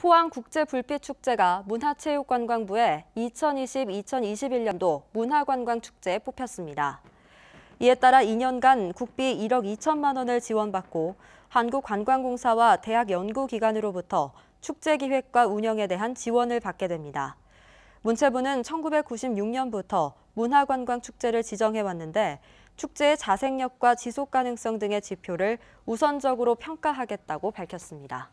포항국제불빛축제가 문화체육관광부의 2020-2021년도 문화관광축제에 뽑혔습니다. 이에 따라 2년간 국비 1억 2천만 원을 지원받고 한국관광공사와 대학연구기관으로부터 축제 기획과 운영에 대한 지원을 받게 됩니다. 문체부는 1996년부터 문화관광축제를 지정해왔는데 축제의 자생력과 지속가능성 등의 지표를 우선적으로 평가하겠다고 밝혔습니다.